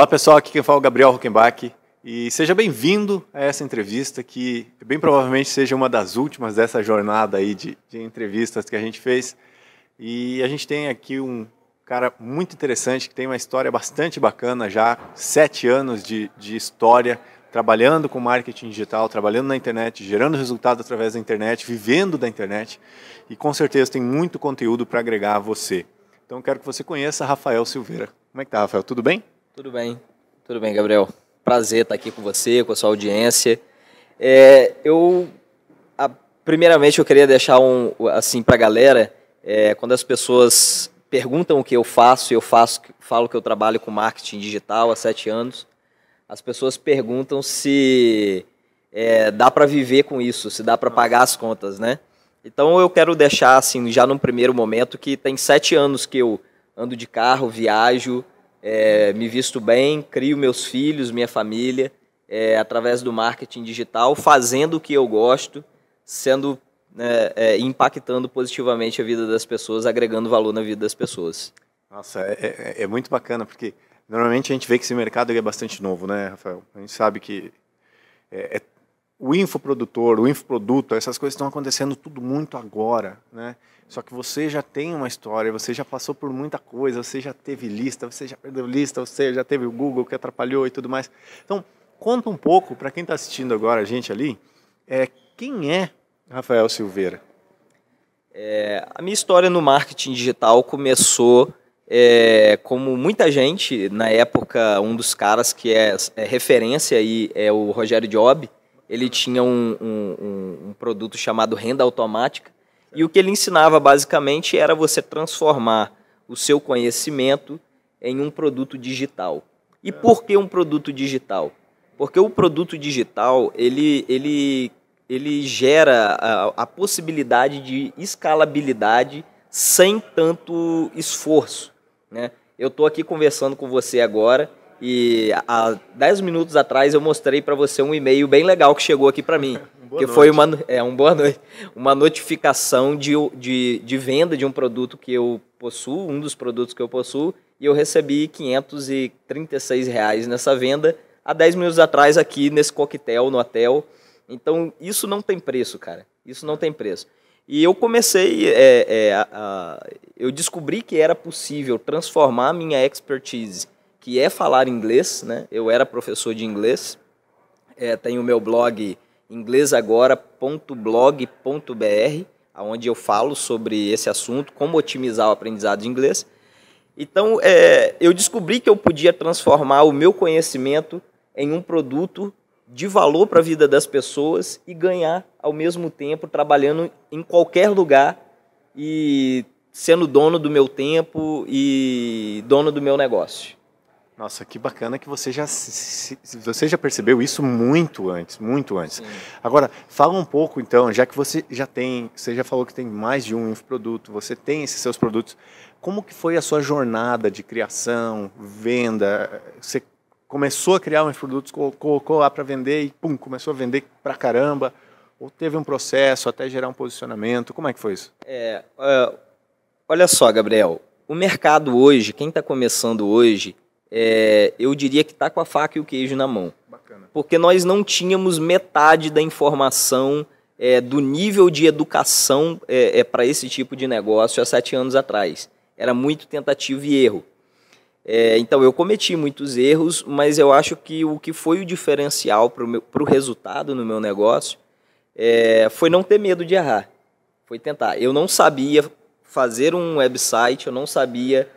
Olá pessoal, aqui quem fala é o Gabriel Rockenbach e seja bem-vindo a essa entrevista que bem provavelmente seja uma das últimas dessa jornada aí de, de, entrevistas que a gente fez. E a gente tem aqui um cara muito interessante que tem uma história bastante bacana já, sete anos de, de história trabalhando com marketing digital, trabalhando na internet, gerando resultado através da internet, vivendo da internet e com certeza tem muito conteúdo para agregar a você. Então quero que você conheça Rafael Silveira. Como é que tá, Rafael? Tudo bem? Tudo bem, tudo bem, Gabriel. Prazer estar aqui com você, com a sua audiência. É, eu, a, primeiramente, eu queria deixar um, assim para a galera, é, quando as pessoas perguntam o que eu faço, eu faço, falo que eu trabalho com marketing digital há sete anos. As pessoas perguntam se é, dá para viver com isso, se dá para pagar as contas, né? Então eu quero deixar assim, já num primeiro momento, que tem sete anos que eu ando de carro, viajo, é, me visto bem, crio meus filhos, minha família, é, através do marketing digital, fazendo o que eu gosto, sendo né, é, impactando positivamente a vida das pessoas, agregando valor na vida das pessoas. Nossa, é, é, é muito bacana, porque normalmente a gente vê que esse mercado é bastante novo, né, Rafael? A gente sabe que é, é o infoprodutor, o infoproduto, essas coisas estão acontecendo tudo muito agora, né? Só que você já tem uma história, você já passou por muita coisa, você já teve lista, você já perdeu lista, você já teve o Google que atrapalhou e tudo mais. Então, conta um pouco para quem está assistindo agora a gente ali, é quem é Rafael Silveira? É, a minha história no marketing digital começou é, como muita gente na época, um dos caras que é, é referência aí é o Rogério Job ele tinha um, um, um produto chamado renda automática. E o que ele ensinava basicamente era você transformar o seu conhecimento em um produto digital. E por que um produto digital? Porque o produto digital ele, ele, ele gera a, a possibilidade de escalabilidade sem tanto esforço. Né? Eu estou aqui conversando com você agora e há 10 minutos atrás eu mostrei para você um e-mail bem legal que chegou aqui para mim. Boa que noite. foi uma, é, um boa noite, uma notificação de, de, de venda de um produto que eu possuo, um dos produtos que eu possuo, e eu recebi 536 reais nessa venda há 10 minutos atrás aqui nesse coquetel no hotel. Então isso não tem preço, cara. Isso não tem preço. E eu comecei, é, é, a, a, eu descobri que era possível transformar minha expertise que é falar inglês, né? Eu era professor de inglês, é, tenho o meu blog inglesagora.blog.br, onde eu falo sobre esse assunto, como otimizar o aprendizado de inglês. Então, é, eu descobri que eu podia transformar o meu conhecimento em um produto de valor para a vida das pessoas e ganhar ao mesmo tempo trabalhando em qualquer lugar e sendo dono do meu tempo e dono do meu negócio. Nossa, que bacana que você já você já percebeu isso muito antes, muito antes. Sim. Agora, fala um pouco então, já que você já tem, você já falou que tem mais de um produto, você tem esses seus produtos. Como que foi a sua jornada de criação, venda? Você começou a criar um produtos, colocou lá para vender e pum, começou a vender para caramba? Ou teve um processo até gerar um posicionamento? Como é que foi isso? É, é olha só, Gabriel, o mercado hoje, quem está começando hoje, é, eu diria que está com a faca e o queijo na mão. Bacana. Porque nós não tínhamos metade da informação é, do nível de educação é, é para esse tipo de negócio há sete anos atrás. Era muito tentativa e erro. É, então eu cometi muitos erros, mas eu acho que o que foi o diferencial para o resultado no meu negócio é, foi não ter medo de errar. Foi tentar. Eu não sabia fazer um website, eu não sabia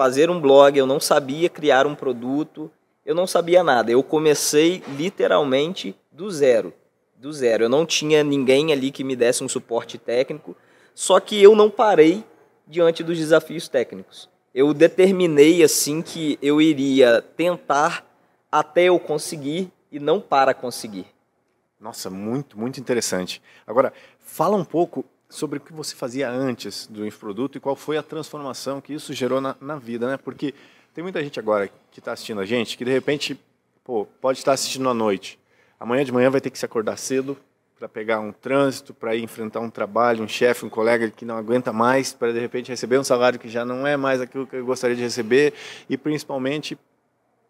fazer um blog, eu não sabia criar um produto, eu não sabia nada. Eu comecei literalmente do zero, do zero. Eu não tinha ninguém ali que me desse um suporte técnico, só que eu não parei diante dos desafios técnicos. Eu determinei assim que eu iria tentar até eu conseguir e não para conseguir. Nossa, muito, muito interessante. Agora, fala um pouco sobre o que você fazia antes do infoproduto e qual foi a transformação que isso gerou na, na vida, né? Porque tem muita gente agora que está assistindo a gente que de repente pô, pode estar assistindo à noite. Amanhã de manhã vai ter que se acordar cedo para pegar um trânsito, para ir enfrentar um trabalho, um chefe, um colega que não aguenta mais, para de repente receber um salário que já não é mais aquilo que eu gostaria de receber e principalmente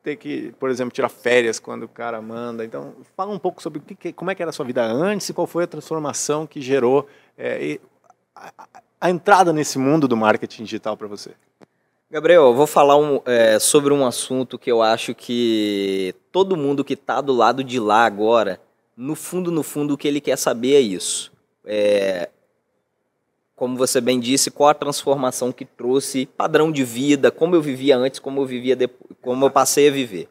ter que, por exemplo, tirar férias quando o cara manda. Então, fala um pouco sobre que, como é que era a sua vida antes e qual foi a transformação que gerou é, a, a, entrada nesse mundo do marketing digital para você. Gabriel, eu vou falar um, é, sobre um assunto que eu acho que todo mundo que está do lado de lá agora, no fundo, no fundo, o que ele quer saber é isso. É, como você bem disse, qual a transformação que trouxe, padrão de vida, como eu vivia antes, como eu vivia depois, como eu passei a viver.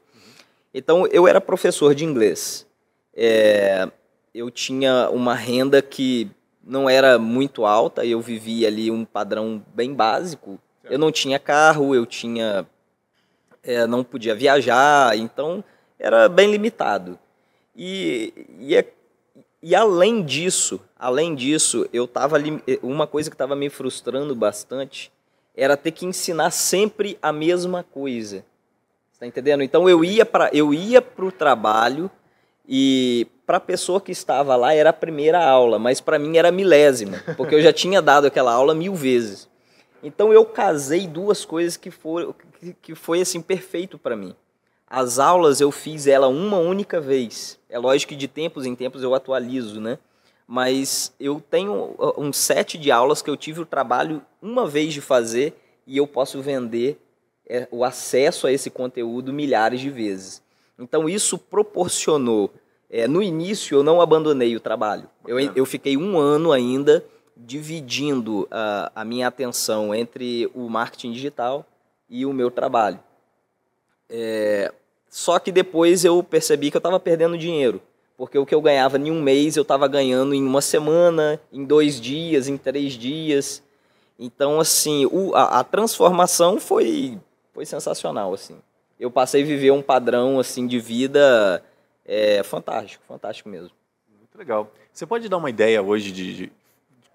Então, eu era professor de inglês. É, eu tinha uma renda que não era muito alta, eu vivia ali um padrão bem básico. Eu não tinha carro, eu tinha é, não podia viajar, então era bem limitado. E, e, é, e além disso, Além disso, eu tava ali, eh, uma coisa que estava me frustrando bastante era ter que ensinar sempre a mesma coisa. Está entendendo? Então eu ia para eu ia o trabalho e para a pessoa que estava lá era a primeira aula, mas para mim era a milésima, porque eu já tinha dado aquela aula mil vezes. Então eu casei duas coisas que foram que, que foi assim perfeito para mim. As aulas eu fiz ela uma única vez. É lógico que de tempos em tempos eu atualizo, né? mas eu tenho um set de aulas que eu tive o trabalho uma vez de fazer e eu posso vender é, o acesso a esse conteúdo milhares de vezes. Então isso proporcionou. É, no início eu não abandonei o trabalho. Eu, eu fiquei um ano ainda dividindo a, a minha atenção entre o marketing digital e o meu trabalho. É, só que depois eu percebi que eu estava perdendo dinheiro. Porque o que eu ganhava em um mês, eu estava ganhando em uma semana, em dois dias, em três dias. Então, assim, o, a, a, transformação foi, foi sensacional, assim. Eu passei a viver um padrão, assim, de vida é, fantástico, fantástico mesmo. Muito legal. Você pode dar uma ideia hoje de, de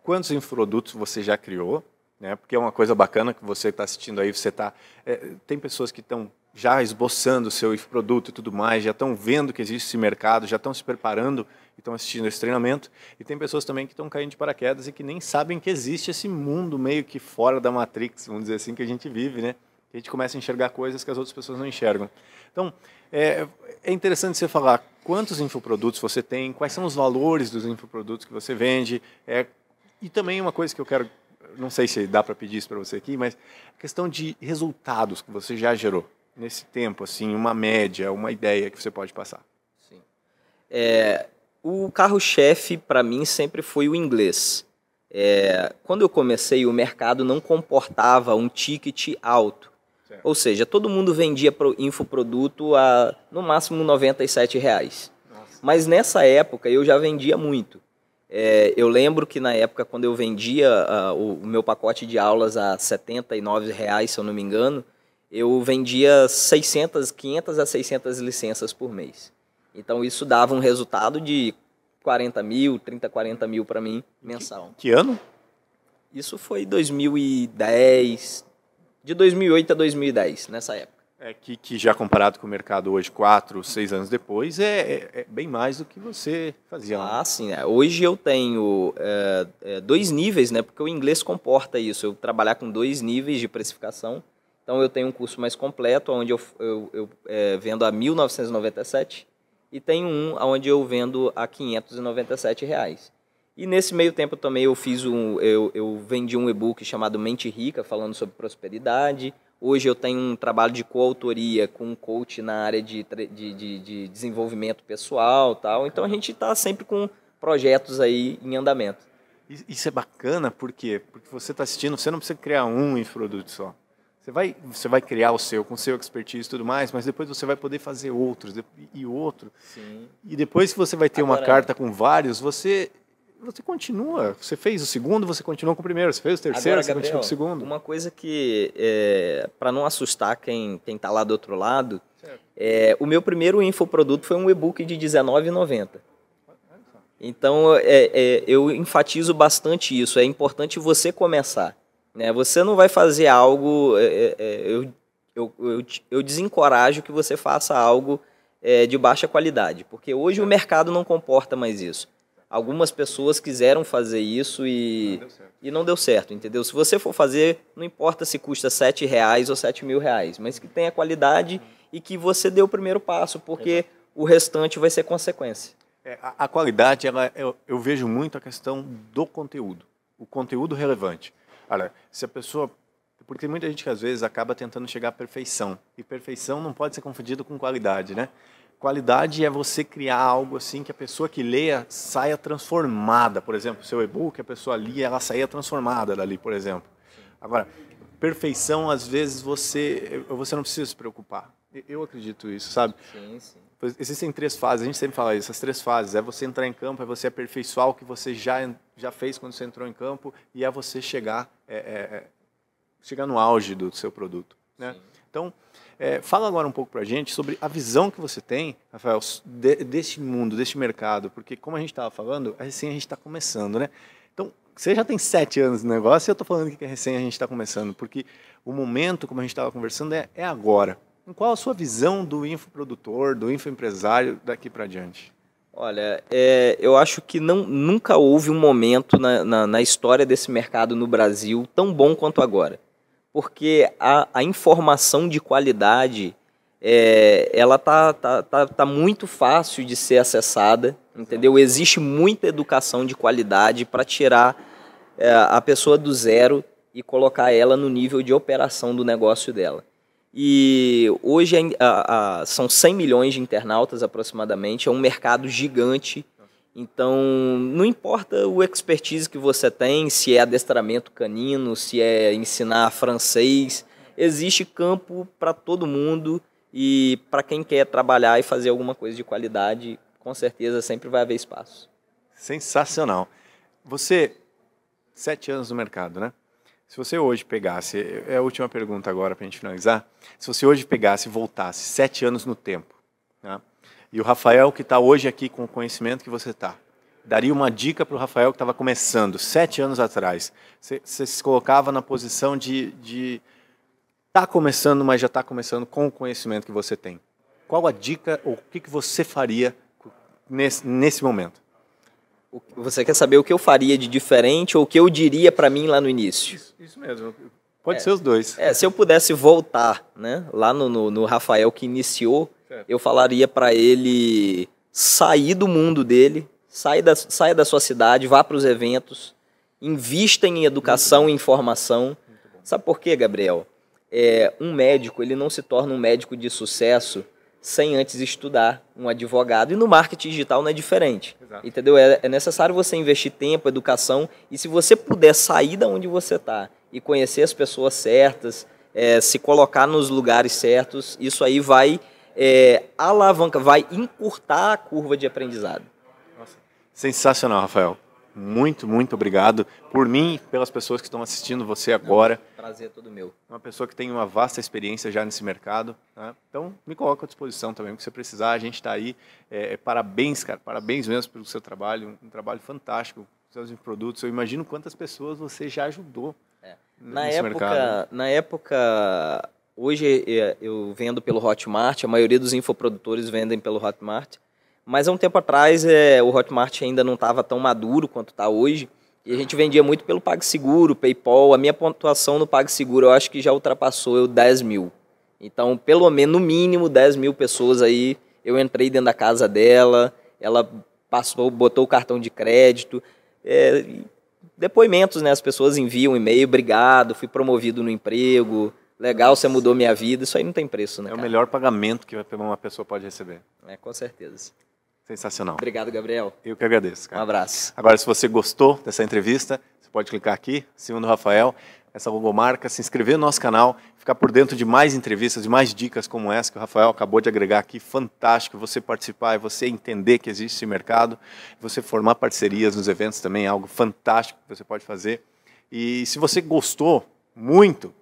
quantos infoprodutos você já criou? Né? Porque é uma coisa bacana que você está assistindo aí, você está é, tem pessoas que estão já esboçando o seu produto e tudo mais, já estão vendo que existe esse mercado, já estão se preparando e estão assistindo esse treinamento. E tem pessoas também que estão caindo de paraquedas e que nem sabem que existe esse mundo meio que fora da Matrix, vamos dizer assim, que a gente vive, né? A gente começa a enxergar coisas que as outras pessoas não enxergam. Então, é, é interessante você falar quantos infoprodutos você tem, quais são os valores dos infoprodutos que você vende. É, e também uma coisa que eu quero, não sei se dá para pedir isso para você aqui, mas a questão de resultados que você já gerou nesse tempo, assim, uma média, uma ideia que você pode passar? Sim. É, o carro-chefe para mim sempre foi o inglês. É, quando eu comecei, o mercado não comportava um ticket alto. Certo. Ou seja, todo mundo vendia pro infoproduto a no máximo R$ 97. Reais. Nossa. Mas nessa época eu já vendia muito. É, eu lembro que na época, quando eu vendia uh, o, o, meu pacote de aulas a R$ 79, reais, se eu não me engano, eu vendia 600, 500 a 600 licenças por mês. Então isso dava um resultado de 40 mil, 30, 40 mil para mim mensal. Que, que, ano? Isso foi 2010, de 2008 a 2010, nessa época. É que, que já comparado com o mercado hoje, quatro, seis anos depois, é, é, é, bem mais do que você fazia. Ah, sim. É. Hoje eu tenho é, é, dois níveis, né? Porque o inglês comporta isso, eu trabalhar com dois níveis de precificação então eu tenho um curso mais completo, onde eu, eu, eu é, vendo a 1.997 e tem um onde eu vendo a 597 reais. E nesse meio tempo também eu fiz um, eu, eu vendi um e-book chamado Mente Rica, falando sobre prosperidade. Hoje eu tenho um trabalho de coautoria com um coach na área de, de, de, de desenvolvimento pessoal tal. Então a gente está sempre com projetos aí em andamento. Isso é bacana, por quê? Porque você está assistindo, você não precisa criar um produto só. Você vai, você vai criar o seu, com seu expertise e tudo mais, mas depois você vai poder fazer outros e outro. Sim. E depois que você vai ter Agora, uma carta com vários, você você continua. Você fez o segundo, você continua com o primeiro. Você fez o terceiro, Agora, você Gabriel, continua com o segundo. Uma coisa que, é, para não assustar quem está lá do outro lado, é, o meu primeiro infoproduto foi um e-book de R$19,90. Então, é, é, eu enfatizo bastante isso. É importante você começar. Né? Você não vai fazer algo. É, é, é eu, eu, eu, eu, desencorajo que você faça algo é, de baixa qualidade, porque hoje o mercado não comporta mais isso. Algumas pessoas quiseram fazer isso e não, e não deu certo, entendeu? Se você for fazer, não importa se custa sete reais ou sete mil reais, mas que tenha qualidade e que você dê o primeiro passo, porque o restante vai ser consequência. É, a, a, qualidade, ela, eu, eu vejo muito a questão do conteúdo, o conteúdo relevante. Olha, se a pessoa. Porque tem muita gente que às vezes acaba tentando chegar à perfeição. E perfeição não pode ser confundido com qualidade, né? Qualidade é você criar algo assim que a pessoa que leia saia transformada. Por exemplo, seu e-book, a pessoa lia, ela saia transformada dali, por exemplo. Agora, perfeição, às vezes, você, você não precisa se preocupar. Eu acredito isso, sabe? Sim, sim. Existem três fases, a gente sempre fala isso, as três fases. É você entrar em campo, é você aperfeiçoar o que você já já fez quando você entrou em campo e a é você chegar, é, é, é, chegar no auge do seu produto. Né? Então, é, fala agora um pouco para a gente sobre a visão que você tem, Rafael, de, deste mundo, deste mercado, porque como a gente estava falando, é recém a gente está começando, né? Então, você já tem sete anos no negócio e eu estou falando que recém a gente está começando, porque o momento, como a gente estava conversando, é, é agora. Qual a sua visão do infoprodutor, do infoempresário daqui para diante? Olha, é, eu acho que não, nunca houve um momento na, na, na, história desse mercado no Brasil tão bom quanto agora. Porque a, a informação de qualidade, é, ela tá, tá, tá, tá, muito fácil de ser acessada, entendeu? Existe muita educação de qualidade para tirar é, a pessoa do zero e colocar ela no nível de operação do negócio dela. E hoje a, a, são 100 milhões de internautas aproximadamente, é um mercado gigante. Então, não importa o expertise que você tem, se é adestramento canino, se é ensinar francês, existe campo para todo mundo e para quem quer trabalhar e fazer alguma coisa de qualidade, com certeza sempre vai haver espaço. Sensacional. Você, sete anos no mercado, né? Se você hoje pegasse, é a última pergunta agora para a gente finalizar, se você hoje pegasse e voltasse sete anos no tempo, né? e o Rafael que está hoje aqui com o conhecimento que você está, daria uma dica para o Rafael que estava começando sete anos atrás. Você, se colocava na posição de está começando, mas já está começando com o conhecimento que você tem. Qual a dica ou o que, que você faria nesse, nesse momento? Você quer saber o que eu faria de diferente ou o que eu diria para mim lá no início? Isso, isso mesmo. Pode é, ser os dois. É, se eu pudesse voltar, né, lá no, no, no Rafael que iniciou, certo. eu falaria para ele sair do mundo dele, sair da, saia da sua cidade, vá para os eventos, invista em educação e informação. Sabe por quê, Gabriel? É, um médico, ele não se torna um médico de sucesso sem antes estudar um advogado. E no marketing digital não é diferente. Exato. Entendeu? É, é necessário você investir tempo, educação. E se você puder sair da onde você está e conhecer as pessoas certas, é, se colocar nos lugares certos, isso aí vai é, vai encurtar a curva de aprendizado. Nossa. Sensacional, Rafael muito, muito obrigado por mim, pelas pessoas que estão assistindo você agora. Prazer é todo meu. Uma pessoa que tem uma vasta experiência já nesse mercado. Né? Então, me coloca à disposição também, o que você precisar. A gente está aí. É, é, parabéns, cara. Parabéns mesmo pelo seu trabalho. Um, um trabalho fantástico. Seus produtos. Eu imagino quantas pessoas você já ajudou é. na época, mercado. Né? Na época... Hoje é, eu vendo pelo Hotmart, a maioria dos infoprodutores vendem pelo Hotmart. Mas há um tempo atrás, é, o Hotmart ainda não estava tão maduro quanto está hoje. E a gente vendia muito pelo PagSeguro, PayPal. A minha pontuação no PagSeguro eu acho que já ultrapassou eu 10 mil. Então, pelo menos, no mínimo, 10 mil pessoas aí. Eu entrei dentro da casa dela, ela passou, botou o cartão de crédito. É, depoimentos, né? As pessoas enviam e-mail, obrigado, fui promovido no emprego, legal, você mudou minha vida. Isso aí não tem preço, né? É o melhor pagamento que uma pessoa pode receber. É, com certeza. Sensacional. Obrigado, Gabriel. Eu que agradeço, cara. Um abraço. Agora, se você gostou dessa entrevista, você pode clicar aqui, cima do Rafael, essa logomarca, se inscrever no nosso canal, ficar por dentro de mais entrevistas, de mais dicas como essa que o Rafael acabou de agregar aqui. Fantástico você participar e você entender que existe esse mercado, você formar parcerias nos eventos também, é algo fantástico que você pode fazer. E se você gostou muito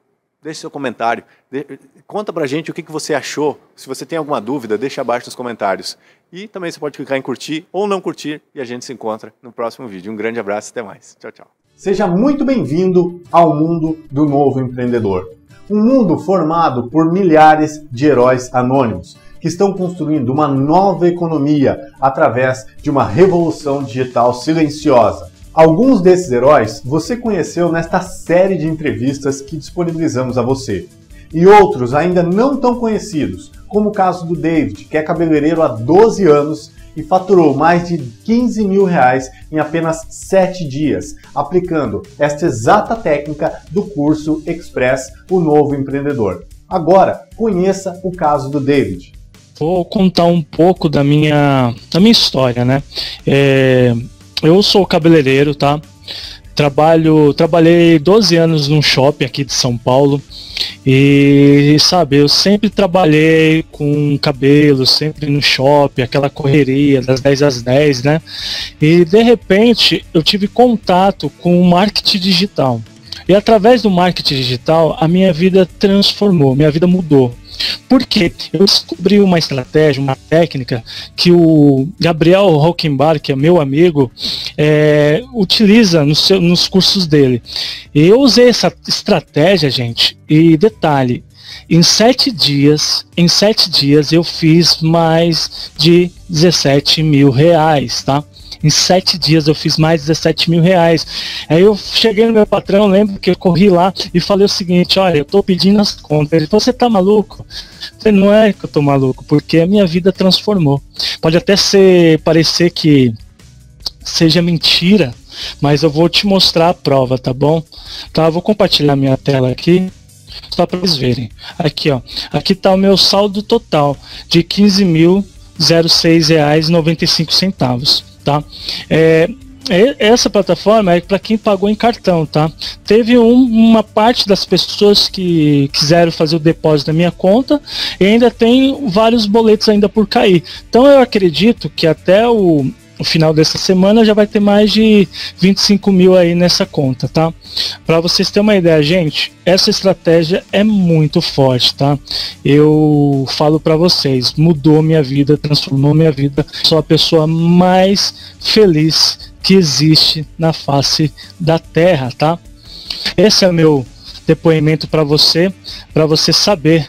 Deixe seu comentário. De... Conta pra gente o que, que você achou. Se você tem alguma dúvida, deixa abaixo nos comentários. E também você pode clicar em curtir ou não curtir e a gente se encontra no próximo vídeo. Um grande abraço, e até mais. Tchau, tchau. Seja muito bem-vindo ao mundo do novo empreendedor. Um mundo formado por milhares de heróis anônimos que estão construindo uma nova economia através de uma revolução digital silenciosa Alguns desses heróis você conheceu nesta série de entrevistas que disponibilizamos a você. E outros ainda não tão conhecidos, como o caso do David, que é cabeleireiro há 12 anos e faturou mais de 15 mil reais em apenas 7 dias, aplicando esta exata técnica do curso Express O Novo Empreendedor. Agora, conheça o caso do David. Vou contar um pouco da minha, da minha história, né? É, eu sou cabeleireiro, tá? Trabalho, trabalhei 12 anos num shopping aqui de São Paulo e sabe, eu sempre trabalhei com cabelo, sempre no shopping, aquela correria das 10 às 10, né? E de repente eu tive contato com o marketing digital. E através do marketing digital, a minha vida transformou, minha vida mudou. Porque eu descobri uma estratégia, uma técnica que o Gabriel Hockenbar, que é meu amigo, é, utiliza no seu, nos cursos dele. E eu usei essa estratégia, gente, e detalhe, em sete dias, em sete dias eu fiz mais de 17 mil reais, tá? Em sete dias eu fiz mais de 17 mil reais. Aí eu cheguei no meu patrão, lembro que eu corri lá e falei o seguinte, olha, eu tô pedindo as contas. Ele falou, você tá maluco? Eu falei, não é que eu tô maluco, porque a minha vida transformou. Pode até ser, parecer que seja mentira, mas eu vou te mostrar a prova, tá bom? Tá, vou compartilhar minha tela aqui só para vocês verem. Aqui, ó. Aqui tá o meu saldo total de 15 mil tá? É, é, essa plataforma é para quem pagou em cartão, tá? Teve um, uma parte das pessoas que quiseram fazer o depósito na minha conta e ainda tem vários boletos ainda por cair. Então eu acredito que até o no final dessa semana já vai ter mais de 25 mil aí nessa conta, tá? Para vocês terem uma ideia, gente, essa estratégia é muito forte, tá? Eu falo para vocês, mudou minha vida, transformou minha vida. Sou a pessoa mais feliz que existe na face da Terra, tá? Esse é meu depoimento para você, para você saber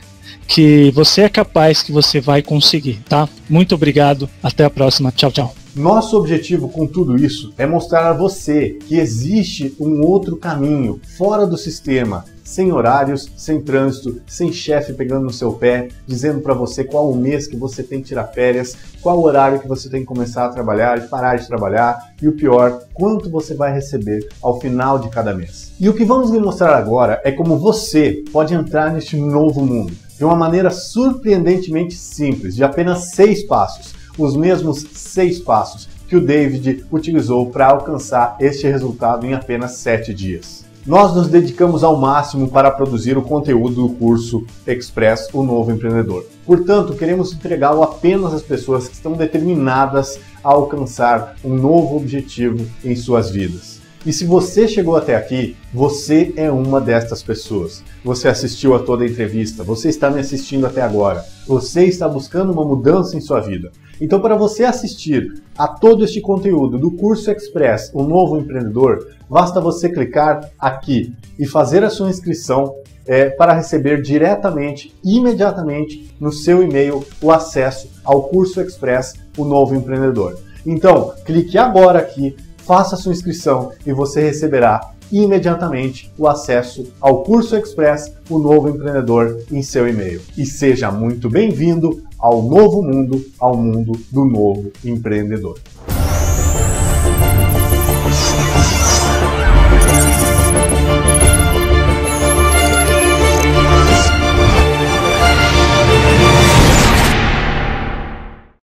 que você é capaz, que você vai conseguir, tá? Muito obrigado, até a próxima, tchau, tchau. Nosso objetivo com tudo isso é mostrar a você que existe um outro caminho fora do sistema, sem horários, sem trânsito, sem chefe pegando no seu pé, dizendo para você qual o mês que você tem que tirar férias, qual o horário que você tem que começar a trabalhar e parar de trabalhar, e o pior, quanto você vai receber ao final de cada mês. E o que vamos lhe mostrar agora é como você pode entrar neste novo mundo de uma maneira surpreendentemente simples, de apenas seis passos os mesmos seis passos que o David utilizou para alcançar este resultado em apenas sete dias. Nós nos dedicamos ao máximo para produzir o conteúdo do curso Express O Novo Empreendedor. Portanto, queremos entregá-lo apenas às pessoas que estão determinadas a alcançar um novo objetivo em suas vidas. E se você chegou até aqui, você é uma destas pessoas. Você assistiu a toda a entrevista, você está me assistindo até agora, você está buscando uma mudança em sua vida. Então, para você assistir a todo este conteúdo do curso Express O Novo Empreendedor, basta você clicar aqui e fazer a sua inscrição é, para receber diretamente, imediatamente, no seu e-mail o acesso ao curso Express O Novo Empreendedor. Então, clique agora aqui, faça a sua inscrição e você receberá imediatamente o acesso ao curso Express O Novo Empreendedor em seu e-mail. E seja muito bem-vindo ao novo mundo, ao mundo do novo empreendedor.